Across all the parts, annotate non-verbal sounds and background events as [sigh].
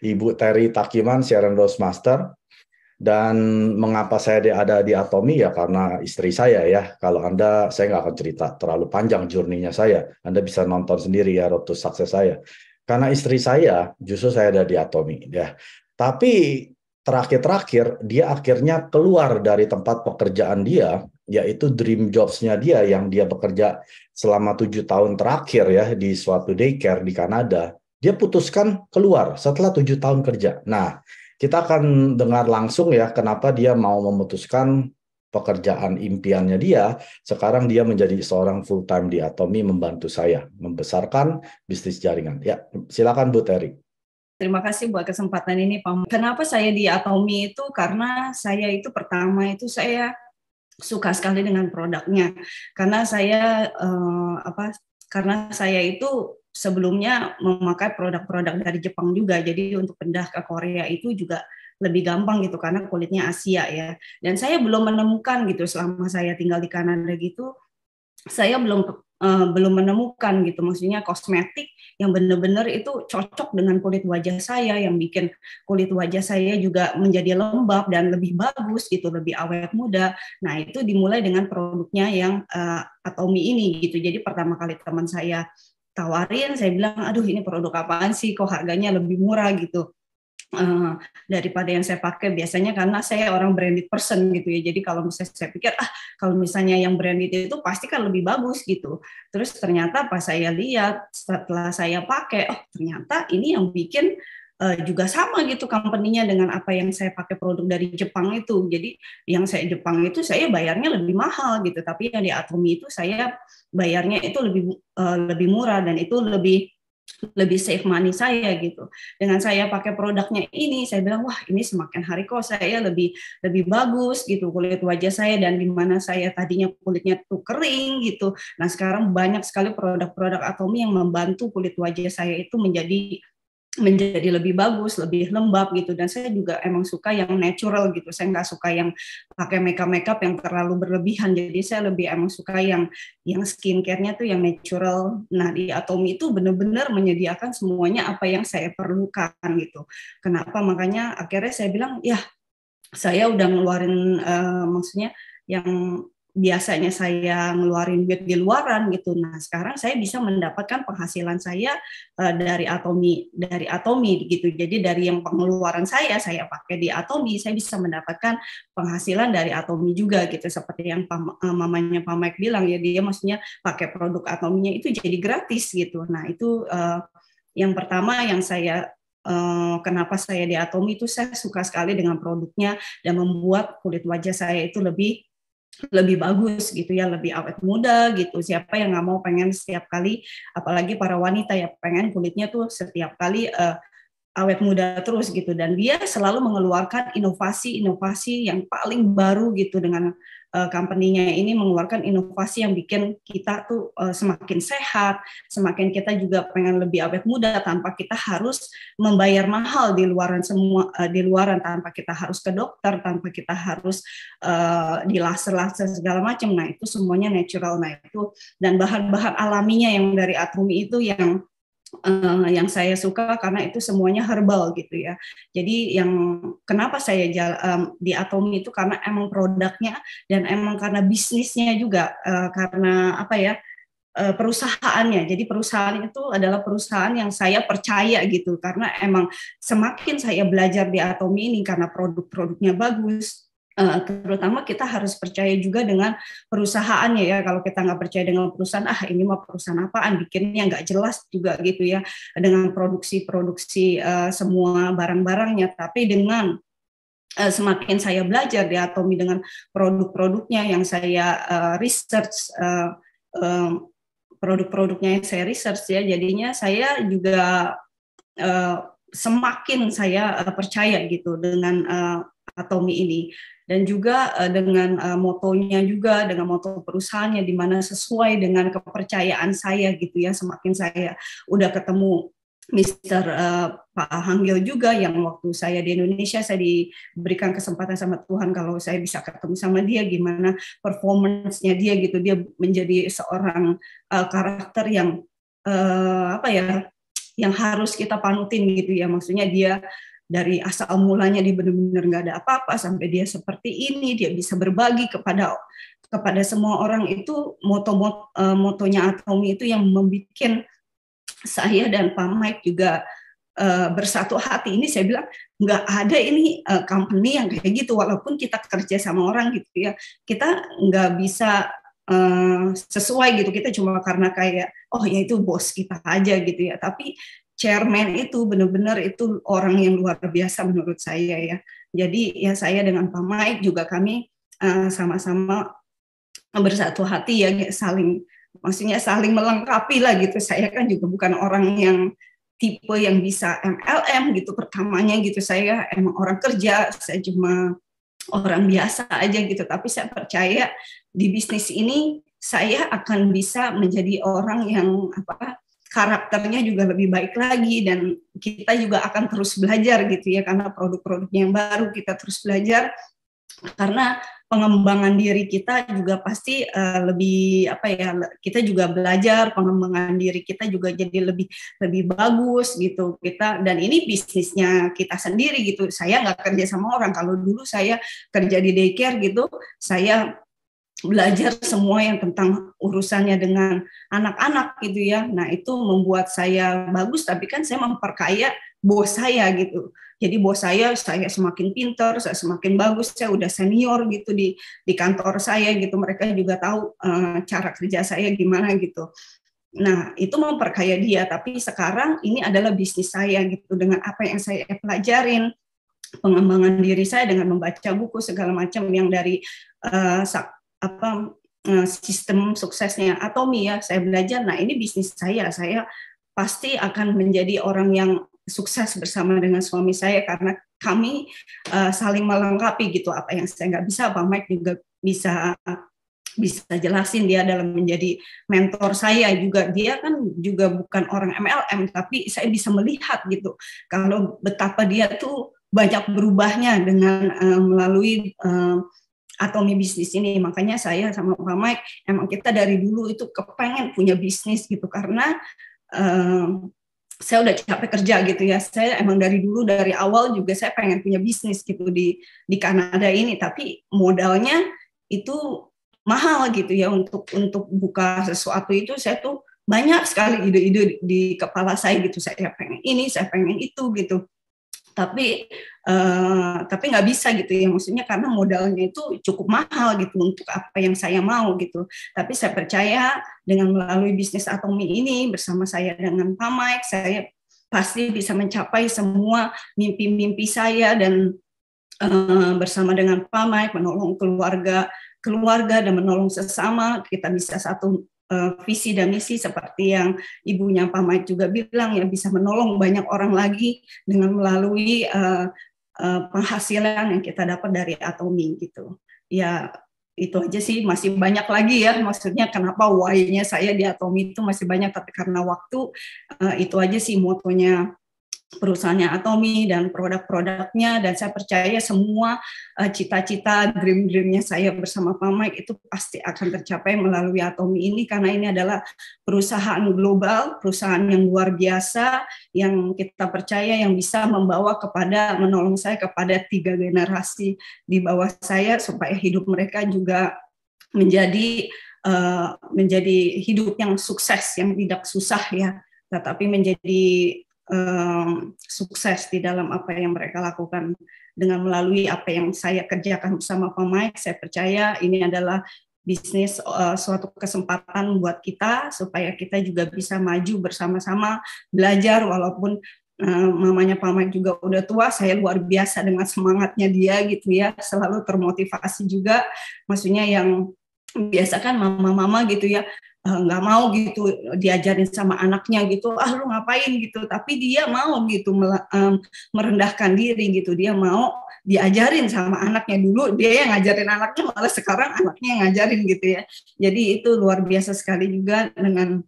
Ibu Terry Takiman, Sharon Rose Master. Dan mengapa saya ada di Atomi ya karena istri saya ya. Kalau Anda, saya nggak akan cerita terlalu panjang jurninya saya. Anda bisa nonton sendiri ya Road to Success saya. Karena istri saya, justru saya ada di Atomi ya. Tapi terakhir-terakhir dia akhirnya keluar dari tempat pekerjaan dia yaitu dream jobs-nya dia yang dia bekerja selama tujuh tahun terakhir ya di suatu daycare di Kanada dia putuskan keluar setelah tujuh tahun kerja. Nah, kita akan dengar langsung ya kenapa dia mau memutuskan pekerjaan impiannya dia. Sekarang dia menjadi seorang full time di Atomi membantu saya membesarkan bisnis jaringan. Ya, silakan Bu Terry. Terima kasih buat kesempatan ini, Pak. Kenapa saya di Atomi itu? Karena saya itu pertama itu saya suka sekali dengan produknya. Karena saya eh, apa? Karena saya itu sebelumnya memakai produk-produk dari Jepang juga. Jadi untuk pindah ke Korea itu juga lebih gampang gitu karena kulitnya Asia ya. Dan saya belum menemukan gitu selama saya tinggal di Kanada gitu, saya belum uh, belum menemukan gitu maksudnya kosmetik yang benar-benar itu cocok dengan kulit wajah saya yang bikin kulit wajah saya juga menjadi lembab dan lebih bagus gitu, lebih awet muda. Nah, itu dimulai dengan produknya yang uh, Atomi ini gitu. Jadi pertama kali teman saya tawarin saya bilang aduh ini produk apaan sih kok harganya lebih murah gitu uh, daripada yang saya pakai biasanya karena saya orang branded person gitu ya jadi kalau misalnya saya pikir ah kalau misalnya yang branded itu pasti kan lebih bagus gitu terus ternyata pas saya lihat setelah saya pakai oh ternyata ini yang bikin uh, juga sama gitu company-nya dengan apa yang saya pakai produk dari Jepang itu. Jadi yang saya Jepang itu saya bayarnya lebih mahal gitu, tapi yang di Atomi itu saya bayarnya itu lebih uh, lebih murah dan itu lebih lebih save money saya gitu. Dengan saya pakai produknya ini, saya bilang wah ini semakin hari kok saya lebih lebih bagus gitu kulit wajah saya dan mana saya tadinya kulitnya tuh kering gitu. Nah sekarang banyak sekali produk-produk Atomi yang membantu kulit wajah saya itu menjadi menjadi lebih bagus, lebih lembab gitu. Dan saya juga emang suka yang natural gitu. Saya nggak suka yang pakai makeup makeup yang terlalu berlebihan. Jadi saya lebih emang suka yang yang skincarenya tuh yang natural. Nah di Atomi itu benar-benar menyediakan semuanya apa yang saya perlukan gitu. Kenapa? Makanya akhirnya saya bilang ya saya udah ngeluarin uh, maksudnya yang biasanya saya ngeluarin duit di luaran gitu. Nah, sekarang saya bisa mendapatkan penghasilan saya uh, dari Atomi dari Atomi gitu. Jadi dari yang pengeluaran saya saya pakai di Atomi, saya bisa mendapatkan penghasilan dari Atomi juga gitu seperti yang pam, uh, mamanya Pak Mike bilang ya dia maksudnya pakai produk Atominya itu jadi gratis gitu. Nah, itu uh, yang pertama yang saya kenapa saya di Atomi itu saya suka sekali dengan produknya dan membuat kulit wajah saya itu lebih lebih bagus gitu ya lebih awet muda gitu siapa yang nggak mau pengen setiap kali apalagi para wanita ya pengen kulitnya tuh setiap kali uh, awet muda terus gitu dan dia selalu mengeluarkan inovasi-inovasi yang paling baru gitu dengan uh, company-nya ini mengeluarkan inovasi yang bikin kita tuh uh, semakin sehat, semakin kita juga pengen lebih awet muda tanpa kita harus membayar mahal di luaran semua uh, di luaran tanpa kita harus ke dokter, tanpa kita harus uh, di laser-laser segala macam. Nah, itu semuanya natural. Nah, itu dan bahan-bahan alaminya yang dari Atomi itu yang uh, yang saya suka karena itu semuanya herbal gitu ya. Jadi yang kenapa saya jala, um, di Atomi itu karena emang produknya dan emang karena bisnisnya juga uh, karena apa ya eh, perusahaannya. Jadi perusahaan itu adalah perusahaan yang saya percaya gitu karena emang semakin saya belajar di Atomi ini karena produk-produknya bagus, Eh, terutama kita harus percaya juga dengan perusahaannya ya kalau kita nggak percaya dengan perusahaan ah ini mau perusahaan apaan bikinnya nggak jelas juga gitu ya dengan produksi-produksi eh, semua barang-barangnya tapi dengan eh, semakin saya belajar di Atomi dengan produk-produknya yang saya research produk-produknya yang saya research ya jadinya saya juga semakin saya percaya gitu dengan uh, Atomi ini dan juga eh, dengan eh, motonya juga dengan moto perusahaannya di mana sesuai dengan kepercayaan saya gitu ya semakin saya udah ketemu Mr. Eh, Pak Hanggil juga yang waktu saya di Indonesia saya diberikan kesempatan sama Tuhan kalau saya bisa ketemu sama dia gimana performance-nya dia gitu dia menjadi seorang karakter yang apa ya yang harus kita panutin gitu ya maksudnya dia dari asal mulanya dia benar-benar nggak ada apa-apa sampai dia seperti ini dia bisa berbagi kepada kepada semua orang itu moto e, motonya Atomi itu yang membuat saya dan Pak Mike juga uh, bersatu hati ini saya bilang nggak ada ini uh, company yang kayak gitu walaupun kita kerja sama orang gitu ya kita nggak bisa sesuai gitu kita cuma karena kayak oh ya itu bos kita aja gitu ya tapi chairman itu benar-benar itu orang yang luar biasa menurut saya ya. Jadi ya saya dengan Pak Mike juga kami eh, sama-sama uh, bersatu hati ya saling maksudnya saling melengkapi lah gitu. Saya kan juga bukan orang yang tipe yang bisa MLM gitu pertamanya gitu. Saya emang orang kerja, saya cuma orang biasa aja gitu, tapi saya percaya di bisnis ini saya akan bisa menjadi orang yang apa karakternya juga lebih baik lagi dan kita juga akan terus belajar gitu ya karena produk-produknya yang baru kita terus belajar karena pengembangan diri kita juga pasti uh, lebih apa ya kita juga belajar pengembangan diri kita juga jadi lebih lebih bagus gitu kita dan ini bisnisnya kita sendiri gitu saya nggak kerja sama orang kalau dulu saya kerja di daycare gitu saya belajar semua yang tentang urusannya dengan anak-anak gitu ya. Nah, itu membuat saya bagus tapi kan saya memperkaya bos saya gitu. Jadi bos saya saya semakin pintar, saya semakin bagus, saya udah senior gitu di di kantor saya gitu. Mereka juga tahu e, cara kerja saya gimana gitu. Nah, itu memperkaya dia, tapi sekarang ini adalah bisnis saya gitu dengan apa yang saya pelajarin, pengembangan diri saya dengan membaca buku segala macam yang dari uh, apa eh, sistem suksesnya Atomi ya saya belajar nah ini bisnis saya saya pasti akan menjadi orang yang sukses bersama dengan suami saya karena kami uh, saling melengkapi gitu apa yang saya nggak bisa Bang Mike juga bisa bisa jelasin dia dalam menjadi mentor saya juga dia kan juga bukan orang MLM tapi saya bisa melihat gitu kalau betapa dia tuh banyak berubahnya dengan uh, melalui uh, atomi bisnis ini. Makanya saya sama Pak Mike emang kita dari dulu itu kepengen punya bisnis gitu karena um, saya udah capek kerja gitu ya. Saya emang dari dulu dari awal juga saya pengen punya bisnis gitu di di Kanada ini, tapi modalnya itu mahal gitu ya untuk untuk buka sesuatu itu saya tuh banyak sekali ide-ide di kepala saya gitu. Saya pengen ini, saya pengen itu gitu. Tapi Eh, tapi nggak bisa gitu ya maksudnya karena modalnya itu cukup mahal gitu untuk apa yang saya mau gitu tapi saya percaya dengan melalui bisnis atomi ini bersama saya dengan Pak Mike saya pasti bisa mencapai semua mimpi-mimpi saya dan uh, bersama dengan Pak Mike menolong keluarga keluarga dan menolong sesama kita bisa satu eh, visi dan misi seperti yang ibunya Pak Mike juga bilang ya bisa menolong banyak orang lagi dengan melalui uh, Eh, penghasilan yang kita dapat dari Atomi gitu. Ya itu aja sih masih banyak lagi ya maksudnya kenapa why-nya saya di Atomi itu masih banyak tapi karena waktu eh, itu aja sih motonya perusahaannya Atomi dan produk-produknya dan saya percaya semua eh, cita-cita uh, dream-dreamnya saya bersama Pak Mike itu pasti akan tercapai melalui Atomi ini karena ini adalah perusahaan global, perusahaan yang luar biasa yang kita percaya yang bisa membawa kepada menolong saya kepada tiga generasi di bawah saya supaya hidup mereka juga menjadi uh, menjadi hidup yang sukses yang tidak susah ya tetapi menjadi sukses di dalam apa yang mereka lakukan dengan melalui apa yang saya kerjakan bersama Mike saya percaya ini adalah bisnis uh, suatu kesempatan buat kita supaya kita juga bisa maju bersama-sama belajar walaupun Uh, mamanya Pak Mike juga udah tua, saya luar biasa dengan semangatnya dia gitu ya, selalu termotivasi juga, maksudnya yang biasa kan mama-mama gitu ya Eh, nggak mau gitu diajarin sama anaknya gitu ah lu ngapain gitu tapi dia mau gitu merendahkan diri gitu dia mau diajarin sama anaknya dulu dia yang ngajarin anaknya malah sekarang anaknya yang ngajarin gitu ya jadi itu luar biasa sekali juga dengan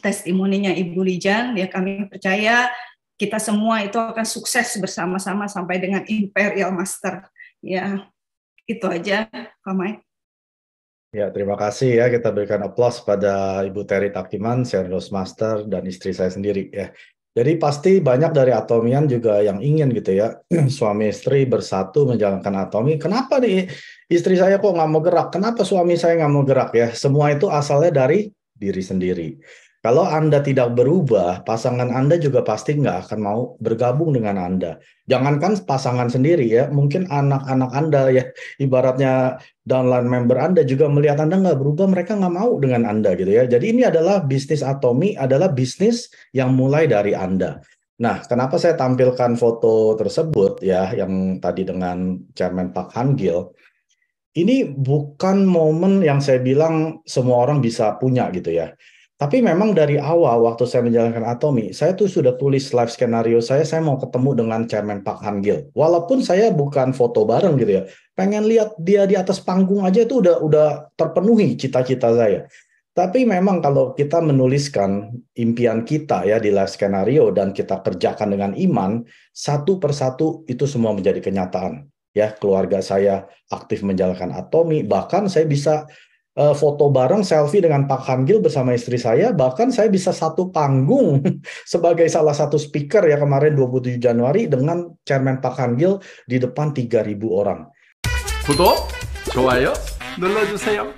testimoninya Ibu Lijan ya kami percaya kita semua itu akan sukses bersama-sama sampai dengan Imperial Master ya itu aja Kamai Ya, terima kasih ya. Kita berikan aplaus pada Ibu Terry Takiman, Senior Master, dan istri saya sendiri. ya. Jadi pasti banyak dari Atomian juga yang ingin gitu ya, [clears throat] suami istri bersatu menjalankan Atomi. Kenapa nih istri saya kok nggak mau gerak? Kenapa suami saya nggak mau gerak ya? Semua itu asalnya dari diri sendiri. Kalau Anda tidak berubah, pasangan Anda juga pasti nggak akan mau bergabung dengan Anda. Jangankan pasangan sendiri ya, mungkin anak-anak Anda ya, [laughs] ibaratnya downline member Anda juga melihat Anda nggak berubah, mereka nggak mau dengan Anda gitu ya. Jadi ini adalah bisnis atomi, adalah bisnis yang mulai dari Anda. Nah, kenapa saya tampilkan foto tersebut ya, yang tadi dengan Chairman Pak Hangil, ini bukan momen yang saya bilang semua orang bisa punya gitu ya tapi memang dari awal waktu saya menjalankan Atomi, saya tuh sudah tulis live skenario saya, saya mau ketemu dengan Chairman Pak Han Gil. Walaupun saya bukan foto bareng gitu ya, pengen lihat dia di atas panggung aja itu udah udah terpenuhi cita-cita saya. Tapi memang kalau kita menuliskan impian kita ya di live skenario dan kita kerjakan dengan iman, satu persatu itu semua menjadi kenyataan. Ya, keluarga saya aktif menjalankan Atomi, bahkan saya bisa Eh, foto bareng selfie dengan Pak Hanggil bersama istri saya bahkan saya bisa satu panggung [laughs] sebagai salah satu speaker ya kemarin 27 Januari dengan Chairman Pak Hanggil di depan 3000 orang. 구독, 좋아요 눌러주세요.